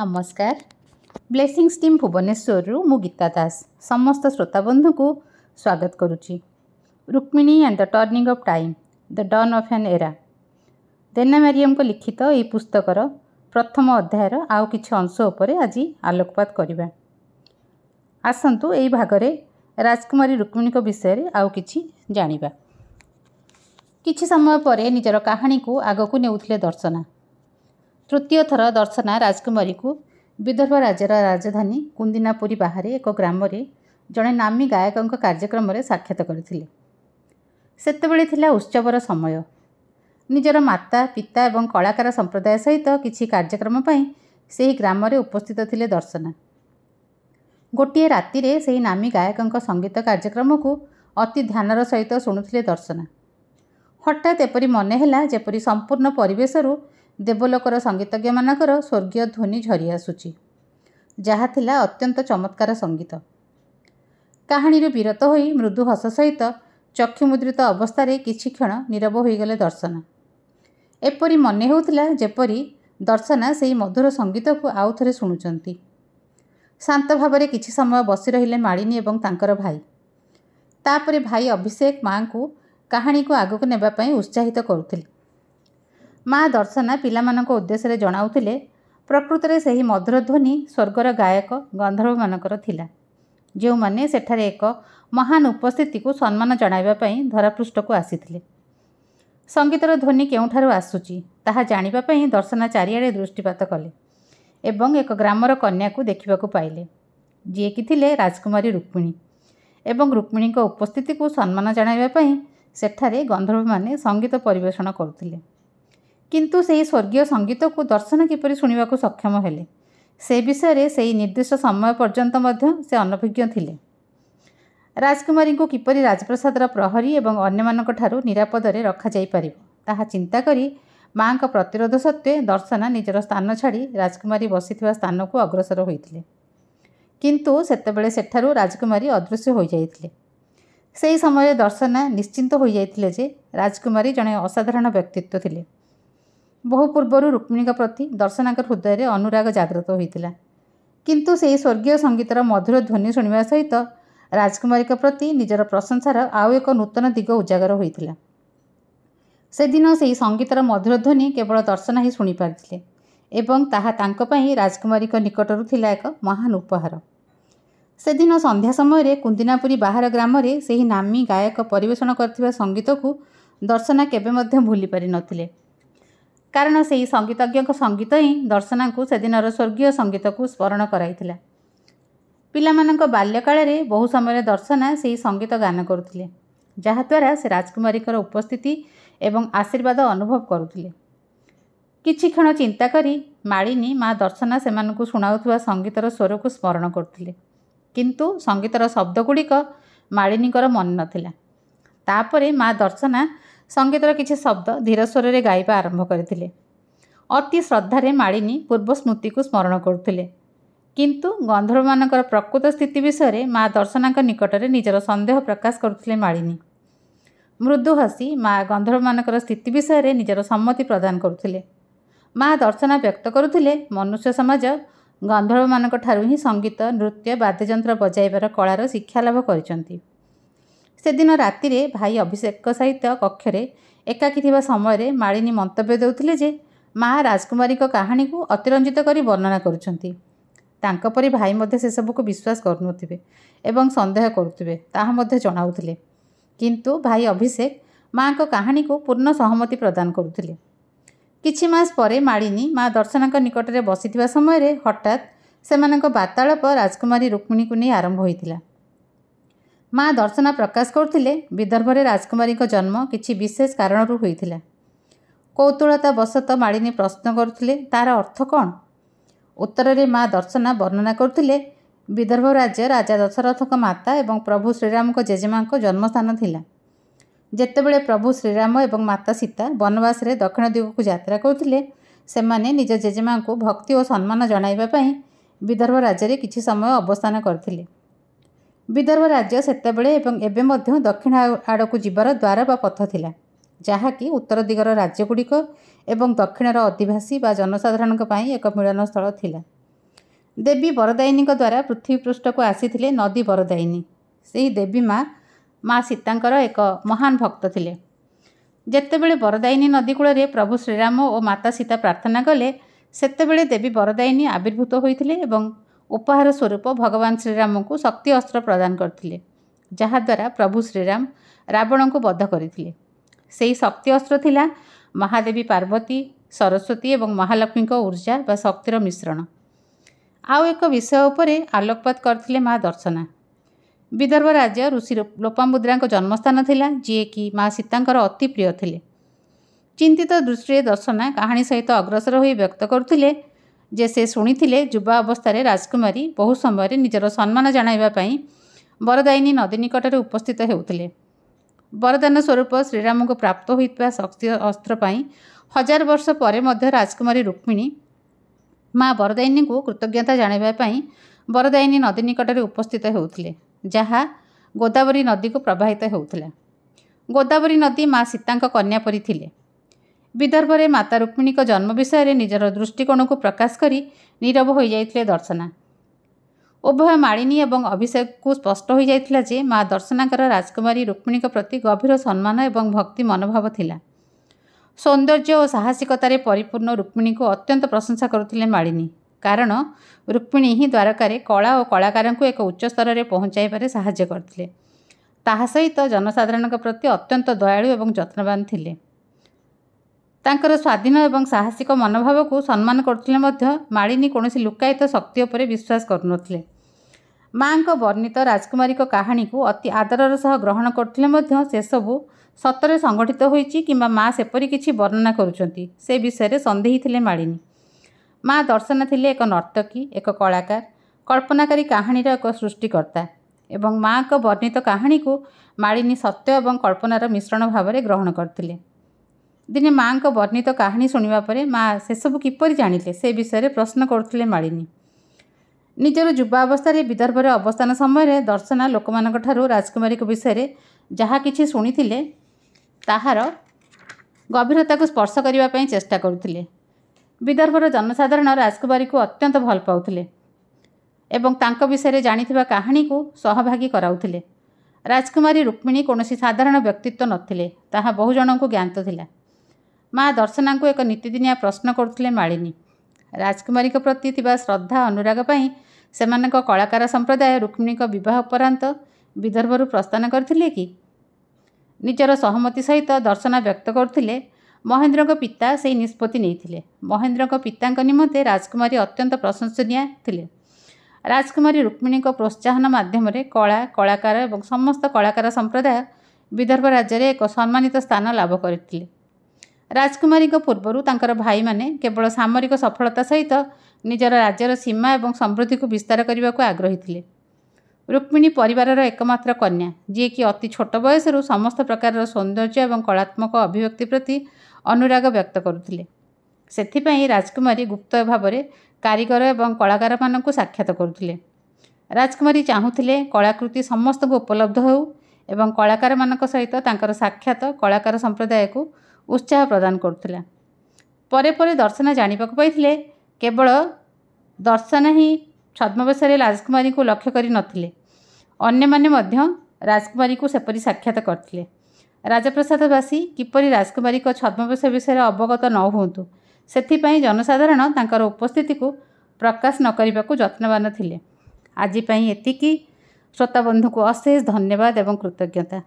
ନମସ୍କାର ବ୍ଲେସିଂସ୍ ଟିମ୍ ଭୁବନେଶ୍ୱରରୁ ମୁଁ ଗୀତା ଦାସ ସମସ୍ତ ଶ୍ରୋତାବନ୍ଧୁଙ୍କୁ ସ୍ୱାଗତ କରୁଛି Rukmini and the turning of time the dawn of an era ଦେନାମାରିୟମ୍ଙ୍କ ଲିଖିତ ଏହି ପୁସ୍ତକର ପ୍ରଥମ ଅଧ୍ୟାୟର ଆଉ କିଛି ଅଂଶ ଉପରେ ଆଜି ଆଲୋକପାତ କରିବା ଆସନ୍ତୁ ଏହି ଭାଗରେ ରାଜକୁମାରୀ ରୁକ୍ମିଣୀଙ୍କ ବିଷୟରେ ଆଉ କିଛି ଜାଣିବା କିଛି ସମୟ ପରେ ନିଜର କାହାଣୀକୁ ଆଗକୁ ନେଉଥିଲେ ଦର୍ଶନା ତୃତୀୟ ଥର ଦର୍ଶନା ରାଜକୁମାରୀକୁ ବିଦର୍ଭ ରାଜ୍ୟର ରାଜଧାନୀ କୁନ୍ଦିନାପୁରୀ ବାହାରେ ଏକ ଗ୍ରାମରେ ଜଣେ ନାମୀ ଗାୟକଙ୍କ କାର୍ଯ୍ୟକ୍ରମରେ ସାକ୍ଷାତ କରିଥିଲେ ସେତେବେଳେ ଥିଲା ଉତ୍ସବର ସମୟ ନିଜର ମାତା ପିତା ଏବଂ କଳାକାର ସମ୍ପ୍ରଦାୟ ସହିତ କିଛି କାର୍ଯ୍ୟକ୍ରମ ପାଇଁ ସେହି ଗ୍ରାମରେ ଉପସ୍ଥିତ ଥିଲେ ଦର୍ଶନା ଗୋଟିଏ ରାତିରେ ସେହି ନାମୀ ଗାୟକଙ୍କ ସଙ୍ଗୀତ କାର୍ଯ୍ୟକ୍ରମକୁ ଅତି ଧ୍ୟାନର ସହିତ ଶୁଣୁଥିଲେ ଦର୍ଶନା ହଠାତ୍ ଏପରି ମନେ ହେଲା ଯେପରି ସମ୍ପୂର୍ଣ୍ଣ ପରିବେଶରୁ ଦେବଲୋକର ସଙ୍ଗୀତଜ୍ଞମାନଙ୍କର ସ୍ୱର୍ଗୀୟ ଧ୍ୱନି ଝରି ଆସୁଛି ଯାହା ଥିଲା ଅତ୍ୟନ୍ତ ଚମତ୍କାର ସଙ୍ଗୀତ କାହାଣୀରୁ ବିରତ ହୋଇ ମୃଦୁ ହସ ସହିତ ଚକ୍ଷୁମୁଦ୍ରିତ ଅବସ୍ଥାରେ କିଛି କ୍ଷଣ ନିରବ ହୋଇଗଲେ ଦର୍ଶନ ଏପରି ମନେ ହେଉଥିଲା ଯେପରି ଦର୍ଶନା ସେହି ମଧୁର ସଙ୍ଗୀତକୁ ଆଉ ଥରେ ଶୁଣୁଛନ୍ତି ଶାନ୍ତ ଭାବରେ କିଛି ସମୟ ବସି ରହିଲେ ମାଳିନୀ ଏବଂ ତାଙ୍କର ଭାଇ ତାପରେ ଭାଇ ଅଭିଷେକ ମାଆଙ୍କୁ କାହାଣୀକୁ ଆଗକୁ ନେବା ପାଇଁ ଉତ୍ସାହିତ କରୁଥିଲେ ମା' ଦର୍ଶନା ପିଲାମାନଙ୍କ ଉଦ୍ଦେଶ୍ୟରେ ଜଣାଉଥିଲେ ପ୍ରକୃତରେ ସେହି ମଧୁର ଧ୍ୱନି ସ୍ୱର୍ଗର ଗାୟକ ଗନ୍ଧର୍ବମାନଙ୍କର ଥିଲା ଯେଉଁମାନେ ସେଠାରେ ଏକ ମହାନ ଉପସ୍ଥିତିକୁ ସମ୍ମାନ ଜଣାଇବା ପାଇଁ ଧରାପୃଷ୍ଠକୁ ଆସିଥିଲେ ସଙ୍ଗୀତର ଧ୍ୱନି କେଉଁଠାରୁ ଆସୁଛି ତାହା ଜାଣିବା ପାଇଁ ଦର୍ଶନା ଚାରିଆଡ଼େ ଦୃଷ୍ଟିପାତ କଲେ ଏବଂ ଏକ ଗ୍ରାମର କନ୍ୟାକୁ ଦେଖିବାକୁ ପାଇଲେ ଯିଏକି ଥିଲେ ରାଜକୁମାରୀ ରୁକ୍ମିଣୀ ଏବଂ ରୁକ୍ମିଣୀଙ୍କ ଉପସ୍ଥିତିକୁ ସମ୍ମାନ ଜଣାଇବା ପାଇଁ ସେଠାରେ ଗନ୍ଧର୍ବମାନେ ସଙ୍ଗୀତ ପରିବେଷଣ କରୁଥିଲେ କିନ୍ତୁ ସେହି ସ୍ୱର୍ଗୀୟ ସଙ୍ଗୀତକୁ ଦର୍ଶନ କିପରି ଶୁଣିବାକୁ ସକ୍ଷମ ହେଲେ ସେ ବିଷୟରେ ସେହି ନିର୍ଦ୍ଦିଷ୍ଟ ସମୟ ପର୍ଯ୍ୟନ୍ତ ମଧ୍ୟ ସେ ଅନଭିଜ୍ଞ ଥିଲେ ରାଜକୁମାରୀଙ୍କୁ କିପରି ରାଜପ୍ରସାଦର ପ୍ରହରୀ ଏବଂ ଅନ୍ୟମାନଙ୍କଠାରୁ ନିରାପଦରେ ରଖାଯାଇପାରିବ ତାହା ଚିନ୍ତା କରି ମା'ଙ୍କ ପ୍ରତିରୋଧ ସତ୍ତ୍ୱେ ଦର୍ଶନା ନିଜର ସ୍ଥାନ ଛାଡ଼ି ରାଜକୁମାରୀ ବସିଥିବା ସ୍ଥାନକୁ ଅଗ୍ରସର ହୋଇଥିଲେ କିନ୍ତୁ ସେତେବେଳେ ସେଠାରୁ ରାଜକୁମାରୀ ଅଦୃଶ୍ୟ ହୋଇଯାଇଥିଲେ ସେହି ସମୟରେ ଦର୍ଶନା ନିଶ୍ଚିନ୍ତ ହୋଇଯାଇଥିଲେ ଯେ ରାଜକୁମାରୀ ଜଣେ ଅସାଧାରଣ ବ୍ୟକ୍ତିତ୍ୱ ଥିଲେ ବହୁ ପୂର୍ବରୁ ରୁକ୍ମିଣୀଙ୍କ ପ୍ରତି ଦର୍ଶନାଙ୍କ ହୃଦୟରେ ଅନୁରାଗ ଜାଗ୍ରତ ହୋଇଥିଲା କିନ୍ତୁ ସେହି ସ୍ୱର୍ଗୀୟ ସଙ୍ଗୀତର ମଧୁର ଧ୍ୱନି ଶୁଣିବା ସହିତ ରାଜକୁମାରୀଙ୍କ ପ୍ରତି ନିଜର ପ୍ରଶଂସାର ଆଉ ଏକ ନୂତନ ଦିଗ ଉଜାଗର ହୋଇଥିଲା ସେଦିନ ସେହି ସଙ୍ଗୀତର ମଧୁର ଧ୍ୱନି କେବଳ ଦର୍ଶନ ହିଁ ଶୁଣିପାରିଥିଲେ ଏବଂ ତାହା ତାଙ୍କ ପାଇଁ ରାଜକୁମାରୀଙ୍କ ନିକଟରୁ ଥିଲା ଏକ ମହାନ ଉପହାର ସେଦିନ ସନ୍ଧ୍ୟା ସମୟରେ କୁନ୍ଦିନାପୁରୀ ବାହାର ଗ୍ରାମରେ ସେହି ନାମୀ ଗାୟକ ପରିବେଷଣ କରିଥିବା ସଙ୍ଗୀତକୁ ଦର୍ଶନା କେବେ ମଧ୍ୟ ଭୁଲି ପାରିନଥିଲେ କାରଣ ସେହି ସଙ୍ଗୀତଜ୍ଞଙ୍କ ସଙ୍ଗୀତ ହିଁ ଦର୍ଶନାଙ୍କୁ ସେଦିନର ସ୍ୱର୍ଗୀୟ ସଙ୍ଗୀତକୁ ସ୍ମରଣ କରାଇଥିଲା ପିଲାମାନଙ୍କ ବାଲ୍ୟକାଳରେ ବହୁ ସମୟରେ ଦର୍ଶନା ସେହି ସଙ୍ଗୀତ ଗାନ କରୁଥିଲେ ଯାହାଦ୍ୱାରା ସେ ରାଜକୁମାରୀଙ୍କର ଉପସ୍ଥିତି ଏବଂ ଆଶୀର୍ବାଦ ଅନୁଭବ କରୁଥିଲେ କିଛି କ୍ଷଣ ଚିନ୍ତା କରି ମାଳିନୀ ମା' ଦର୍ଶନା ସେମାନଙ୍କୁ ଶୁଣାଉଥିବା ସଙ୍ଗୀତର ସ୍ୱରକୁ ସ୍ମରଣ କରୁଥିଲେ କିନ୍ତୁ ସଙ୍ଗୀତର ଶବ୍ଦଗୁଡ଼ିକ ମାଳିନୀଙ୍କର ମନେ ନଥିଲା ତାପରେ ମା' ଦର୍ଶନା ସଙ୍ଗୀତର କିଛି ଶବ୍ଦ ଧୀର ସ୍ୱରରେ ଗାଇବା ଆରମ୍ଭ କରିଥିଲେ ଅତି ଶ୍ରଦ୍ଧାରେ ମାଳିନୀ ପୂର୍ବ ସ୍ମୃତିକୁ ସ୍ମରଣ କରୁଥିଲେ କିନ୍ତୁ ଗନ୍ଧର୍ବମାନଙ୍କର ପ୍ରକୃତ ସ୍ଥିତି ବିଷୟରେ ମା' ଦର୍ଶନାଙ୍କ ନିକଟରେ ନିଜର ସନ୍ଦେହ ପ୍ରକାଶ କରୁଥିଲେ ମାଳିନୀ ମୃଦୁ ହସି ମା' ଗନ୍ଧର୍ବମାନଙ୍କର ସ୍ଥିତି ବିଷୟରେ ନିଜର ସମ୍ମତି ପ୍ରଦାନ କରୁଥିଲେ ମା' ଦର୍ଶନା ବ୍ୟକ୍ତ କରୁଥିଲେ ମନୁଷ୍ୟ ସମାଜ ଗନ୍ଧର୍ବମାନଙ୍କ ଠାରୁ ହିଁ ସଙ୍ଗୀତ ନୃତ୍ୟ ବାଦ୍ୟଯନ୍ତ୍ର ବଜାଇବାର କଳାର ଶିକ୍ଷା ଲାଭ କରିଛନ୍ତି ସେଦିନ ରାତିରେ ଭାଇ ଅଭିଷେକଙ୍କ ସହିତ କକ୍ଷରେ ଏକାକି ଥିବା ସମୟରେ ମାଳିନୀ ମନ୍ତବ୍ୟ ଦେଉଥିଲେ ଯେ ମା' ରାଜକୁମାରୀଙ୍କ କାହାଣୀକୁ ଅତିରଞ୍ଜିତ କରି ବର୍ଣ୍ଣନା କରୁଛନ୍ତି ତାଙ୍କ ପରି ଭାଇ ମଧ୍ୟ ସେସବୁକୁ ବିଶ୍ୱାସ କରୁନଥିବେ ଏବଂ ସନ୍ଦେହ କରୁଥିବେ ତାହା ମଧ୍ୟ ଜଣାଉଥିଲେ କିନ୍ତୁ ଭାଇ ଅଭିଷେକ ମାଆଙ୍କ କାହାଣୀକୁ ପୂର୍ଣ୍ଣ ସହମତି ପ୍ରଦାନ କରୁଥିଲେ କିଛି ମାସ ପରେ ମାଳିନୀ ମା' ଦର୍ଶନାଙ୍କ ନିକଟରେ ବସିଥିବା ସମୟରେ ହଠାତ୍ ସେମାନଙ୍କ ବାର୍ତ୍ତାଳାପ ରାଜକୁମାରୀ ରୁକ୍ମିଣୀକୁ ନେଇ ଆରମ୍ଭ ହୋଇଥିଲା ମା ଦର୍ଶନା ପ୍ରକାଶ କରୁଥିଲେ ବିଦର୍ଭରେ ରାଜକୁମାରୀଙ୍କ ଜନ୍ମ କିଛି ବିଶେଷ କାରଣରୁ ହୋଇଥିଲା କୌତୁଳତା ବଶତଃ ମାଳିନୀ ପ୍ରଶ୍ନ କରୁଥିଲେ ତାର ଅର୍ଥ କ'ଣ ଉତ୍ତରରେ ମା ଦର୍ଶନା ବର୍ଣ୍ଣନା କରୁଥିଲେ ବିଦର୍ଭ ରାଜ୍ୟ ରାଜା ଦଶରଥଙ୍କ ମାତା ଏବଂ ପ୍ରଭୁ ଶ୍ରୀରାମଙ୍କ ଜେଜେମାଙ୍କ ଜନ୍ମସ୍ଥାନ ଥିଲା ଯେତେବେଳେ ପ୍ରଭୁ ଶ୍ରୀରାମ ଏବଂ ମାତା ସୀତା ବନବାସରେ ଦକ୍ଷିଣ ଦିଗକୁ ଯାତ୍ରା କରୁଥିଲେ ସେମାନେ ନିଜ ଜେଜେମାଙ୍କୁ ଭକ୍ତି ଓ ସମ୍ମାନ ଜଣାଇବା ପାଇଁ ବିଦର୍ଭ ରାଜ୍ୟରେ କିଛି ସମୟ ଅବସ୍ଥାନ କରିଥିଲେ ବିଦର୍ଭ ରାଜ୍ୟ ସେତେବେଳେ ଏବଂ ଏବେ ମଧ୍ୟ ଦକ୍ଷିଣ ଆଡ଼କୁ ଯିବାର ଦ୍ୱାର ବା ପଥ ଥିଲା ଯାହାକି ଉତ୍ତର ଦିଗର ରାଜ୍ୟଗୁଡ଼ିକ ଏବଂ ଦକ୍ଷିଣର ଅଧିବାସୀ ବା ଜନସାଧାରଣଙ୍କ ପାଇଁ ଏକ ମିଳନସ୍ଥଳ ଥିଲା ଦେବୀ ବରଦାୟିନୀଙ୍କ ଦ୍ୱାରା ପୃଥିବୀ ପୃଷ୍ଠକୁ ଆସିଥିଲେ ନଦୀ ବରଦାୟିନୀ ସେହି ଦେବୀ ମା ମା ସୀତାଙ୍କର ଏକ ମହାନ ଭକ୍ତ ଥିଲେ ଯେତେବେଳେ ବରଦାୟିନୀ ନଦୀ କୂଳରେ ପ୍ରଭୁ ଶ୍ରୀରାମ ଓ ମାତା ସୀତା ପ୍ରାର୍ଥନା କଲେ ସେତେବେଳେ ଦେବୀ ବରଦାୟିନୀ ଆବିର୍ଭୂତ ହୋଇଥିଲେ ଏବଂ ଉପହାର ସ୍ୱରୂପ ଭଗବାନ ଶ୍ରୀରାମଙ୍କୁ ଶକ୍ତି ଅସ୍ତ୍ର ପ୍ରଦାନ କରିଥିଲେ ଯାହାଦ୍ୱାରା ପ୍ରଭୁ ଶ୍ରୀରାମ ରାବଣଙ୍କୁ ବଦ୍ଧ କରିଥିଲେ ସେହି ଶକ୍ତି ଅସ୍ତ୍ର ଥିଲା ମହାଦେବୀ ପାର୍ବତୀ ସରସ୍ୱତୀ ଏବଂ ମହାଲକ୍ଷ୍ମୀଙ୍କ ଉର୍ଜା ବା ଶକ୍ତିର ମିଶ୍ରଣ ଆଉ ଏକ ବିଷୟ ଉପରେ ଆଲୋକପାତ କରିଥିଲେ ମା ଦର୍ଶନା ବିଦର୍ଭ ରାଜ୍ୟ ଋଷି ଲୋପାମୁଦ୍ରାଙ୍କ ଜନ୍ମସ୍ଥାନ ଥିଲା ଯିଏକି ମା ସୀତାଙ୍କର ଅତି ପ୍ରିୟ ଥିଲେ ଚିନ୍ତିତ ଦୃଷ୍ଟିରେ ଦର୍ଶନା କାହାଣୀ ସହିତ ଅଗ୍ରସର ହୋଇ ବ୍ୟକ୍ତ କରୁଥିଲେ ଯେ ସେ ଶୁଣିଥିଲେ ଯୁବା ଅବସ୍ଥାରେ ରାଜକୁମାରୀ ବହୁ ସମୟରେ ନିଜର ସମ୍ମାନ ଜଣାଇବା ପାଇଁ ବରଦାୟିନୀ ନଦୀ ନିକଟରେ ଉପସ୍ଥିତ ହେଉଥିଲେ ବରଦାନ ସ୍ୱରୂପ ଶ୍ରୀରାମଙ୍କୁ ପ୍ରାପ୍ତ ହୋଇଥିବା ଶକ୍ତି ଅସ୍ତ୍ର ପାଇଁ ହଜାର ବର୍ଷ ପରେ ମଧ୍ୟ ରାଜକୁମାରୀ ରୁକ୍ମିଣୀ ମା ବରଦାୟିନୀଙ୍କୁ କୃତଜ୍ଞତା ଜଣାଇବା ପାଇଁ ବରଦାୟିନୀ ନଦୀ ନିକଟରେ ଉପସ୍ଥିତ ହେଉଥିଲେ ଯାହା ଗୋଦାବରୀ ନଦୀକୁ ପ୍ରବାହିତ ହେଉଥିଲା ଗୋଦାବରୀ ନଦୀ ମା ସୀତାଙ୍କ କନ୍ୟା ପରି ଥିଲେ ବିଦର୍ଭରେ ମାତା ରୁକ୍ମିଣୀଙ୍କ ଜନ୍ମ ବିଷୟରେ ନିଜର ଦୃଷ୍ଟିକୋଣକୁ ପ୍ରକାଶ କରି ନିରବ ହୋଇଯାଇଥିଲେ ଦର୍ଶନା ଉଭୟ ମାଳିନୀ ଏବଂ ଅଭିଷେକକୁ ସ୍ପଷ୍ଟ ହୋଇଯାଇଥିଲା ଯେ ମା' ଦର୍ଶନାଙ୍କର ରାଜକୁମାରୀ ରୁକ୍ମିଣୀଙ୍କ ପ୍ରତି ଗଭୀର ସମ୍ମାନ ଏବଂ ଭକ୍ତି ମନୋଭାବ ଥିଲା ସୌନ୍ଦର୍ଯ୍ୟ ଓ ସାହସିକତାରେ ପରିପୂର୍ଣ୍ଣ ରୁକ୍ମିଣୀଙ୍କୁ ଅତ୍ୟନ୍ତ ପ୍ରଶଂସା କରୁଥିଲେ ମାଳିନୀ କାରଣ ରୁକ୍ମିଣୀ ହିଁ ଦ୍ୱାରକାରେ କଳା ଓ କଳାକାରଙ୍କୁ ଏକ ଉଚ୍ଚସ୍ତରରେ ପହଞ୍ଚାଇବାରେ ସାହାଯ୍ୟ କରିଥିଲେ ତାହା ସହିତ ଜନସାଧାରଣଙ୍କ ପ୍ରତି ଅତ୍ୟନ୍ତ ଦୟାଳୁ ଏବଂ ଯତ୍ନବାନ ଥିଲେ ତାଙ୍କର ସ୍ୱାଧୀନ ଏବଂ ସାହସିକ ମନୋଭାବକୁ ସମ୍ମାନ କରୁଥିଲେ ମଧ୍ୟ ମାଳିନୀ କୌଣସି ଲୁକାୟିତ ଶକ୍ତି ଉପରେ ବିଶ୍ୱାସ କରୁନଥିଲେ ମାଆଙ୍କ ବର୍ଣ୍ଣିତ ରାଜକୁମାରୀଙ୍କ କାହାଣୀକୁ ଅତି ଆଦରର ସହ ଗ୍ରହଣ କରୁଥିଲେ ମଧ୍ୟ ସେସବୁ ସତରେ ସଂଗଠିତ ହୋଇଛି କିମ୍ବା ମା' ସେପରି କିଛି ବର୍ଣ୍ଣନା କରୁଛନ୍ତି ସେ ବିଷୟରେ ସନ୍ଦେହ ଥିଲେ ମାଳିନୀ ମା' ଦର୍ଶନ ଥିଲେ ଏକ ନର୍ତ୍ତକୀ ଏକ କଳାକାର କଳ୍ପନାକାରୀ କାହାଣୀର ଏକ ସୃଷ୍ଟିକର୍ତ୍ତା ଏବଂ ମାଆଙ୍କ ବର୍ଣ୍ଣିତ କାହାଣୀକୁ ମାଳିନୀ ସତ୍ୟ ଏବଂ କଳ୍ପନାର ମିଶ୍ରଣ ଭାବରେ ଗ୍ରହଣ କରିଥିଲେ ଦିନେ ମାଆଙ୍କ ବର୍ଣ୍ଣିତ କାହାଣୀ ଶୁଣିବା ପରେ ମା ସେସବୁ କିପରି ଜାଣିଲେ ସେ ବିଷୟରେ ପ୍ରଶ୍ନ କରୁଥିଲେ ମାଳିନୀ ନିଜର ଯୁବାବସ୍ଥାରେ ବିଦର୍ଭରେ ଅବସ୍ଥାନ ସମୟରେ ଦର୍ଶନା ଲୋକମାନଙ୍କଠାରୁ ରାଜକୁମାରୀଙ୍କ ବିଷୟରେ ଯାହା କିଛି ଶୁଣିଥିଲେ ତାହାର ଗଭୀରତାକୁ ସ୍ପର୍ଶ କରିବା ପାଇଁ ଚେଷ୍ଟା କରୁଥିଲେ ବିଦର୍ଭର ଜନସାଧାରଣ ରାଜକୁମାରୀକୁ ଅତ୍ୟନ୍ତ ଭଲ ପାଉଥିଲେ ଏବଂ ତାଙ୍କ ବିଷୟରେ ଜାଣିଥିବା କାହାଣୀକୁ ସହଭାଗୀ କରାଉଥିଲେ ରାଜକୁମାରୀ ରୁକ୍ମିଣୀ କୌଣସି ସାଧାରଣ ବ୍ୟକ୍ତିତ୍ୱ ନଥିଲେ ତାହା ବହୁ ଜଣଙ୍କୁ ଜ୍ଞାତ ଥିଲା ମା ଦର୍ଶନାଙ୍କୁ ଏକ ନୀତିଦିନିଆ ପ୍ରଶ୍ନ କରୁଥିଲେ ମାଳିନୀ ରାଜକୁମାରୀଙ୍କ ପ୍ରତି ଥିବା ଶ୍ରଦ୍ଧା ଅନୁରାଗ ପାଇଁ ସେମାନଙ୍କ କଳାକାର ସମ୍ପ୍ରଦାୟ ରୁକ୍ମିଣୀଙ୍କ ବିବାହ ଉପରାନ୍ତ ବିଦର୍ଭରୁ ପ୍ରସ୍ଥାନ କରିଥିଲେ କି ନିଜର ସହମତି ସହିତ ଦର୍ଶନା ବ୍ୟକ୍ତ କରୁଥିଲେ ମହେନ୍ଦ୍ରଙ୍କ ପିତା ସେହି ନିଷ୍ପତ୍ତି ନେଇଥିଲେ ମହେନ୍ଦ୍ରଙ୍କ ପିତାଙ୍କ ନିମନ୍ତେ ରାଜକୁମାରୀ ଅତ୍ୟନ୍ତ ପ୍ରଶଂସନୀୟ ଥିଲେ ରାଜକୁମାରୀ ରୁକ୍ମିଣୀଙ୍କ ପ୍ରୋତ୍ସାହନ ମାଧ୍ୟମରେ କଳା କଳାକାର ଏବଂ ସମସ୍ତ କଳାକାର ସମ୍ପ୍ରଦାୟ ବିଦର୍ଭ ରାଜ୍ୟରେ ଏକ ସମ୍ମାନିତ ସ୍ଥାନ ଲାଭ କରିଥିଲେ ରାଜକୁମାରୀଙ୍କ ପୂର୍ବରୁ ତାଙ୍କର ଭାଇମାନେ କେବଳ ସାମରିକ ସଫଳତା ସହିତ ନିଜର ରାଜ୍ୟର ସୀମା ଏବଂ ସମୃଦ୍ଧିକୁ ବିସ୍ତାର କରିବାକୁ ଆଗ୍ରହୀ ଥିଲେ ରୁକ୍ମିଣୀ ପରିବାରର ଏକମାତ୍ର କନ୍ୟା ଯିଏକି ଅତି ଛୋଟ ବୟସରୁ ସମସ୍ତ ପ୍ରକାରର ସୌନ୍ଦର୍ଯ୍ୟ ଏବଂ କଳାତ୍ମକ ଅଭିବ୍ୟକ୍ତି ପ୍ରତି ଅନୁରାଗ ବ୍ୟକ୍ତ କରୁଥିଲେ ସେଥିପାଇଁ ରାଜକୁମାରୀ ଗୁପ୍ତ ଭାବରେ କାରିଗର ଏବଂ କଳାକାରମାନଙ୍କୁ ସାକ୍ଷାତ କରୁଥିଲେ ରାଜକୁମାରୀ ଚାହୁଁଥିଲେ କଳାକୃତି ସମସ୍ତଙ୍କୁ ଉପଲବ୍ଧ ହେଉ ଏବଂ କଳାକାରମାନଙ୍କ ସହିତ ତାଙ୍କର ସାକ୍ଷାତ କଳାକାର ସମ୍ପ୍ରଦାୟକୁ ଉତ୍ସାହ ପ୍ରଦାନ କରୁଥିଲା ପରେ ପରେ ଦର୍ଶନ ଜାଣିବାକୁ ପାଇଥିଲେ କେବଳ ଦର୍ଶନ ହିଁ ଛଦ୍ମବେଶରେ ରାଜକୁମାରୀଙ୍କୁ ଲକ୍ଷ୍ୟ କରିନଥିଲେ ଅନ୍ୟମାନେ ମଧ୍ୟ ରାଜକୁମାରୀଙ୍କୁ ସେପରି ସାକ୍ଷାତ କରିଥିଲେ ରାଜପ୍ରସାଦବାସୀ କିପରି ରାଜକୁମାରୀଙ୍କ ଛଦ୍ମବେଶ ବିଷୟରେ ଅବଗତ ନ ହୁଅନ୍ତୁ ସେଥିପାଇଁ ଜନସାଧାରଣ ତାଙ୍କର ଉପସ୍ଥିତିକୁ ପ୍ରକାଶ ନ କରିବାକୁ ଯତ୍ନବାନ ଥିଲେ ଆଜି ପାଇଁ ଏତିକି শ্রোতা বন্ধুকে অশেষ ধন্যবাদ এবং কৃতজ্ঞতা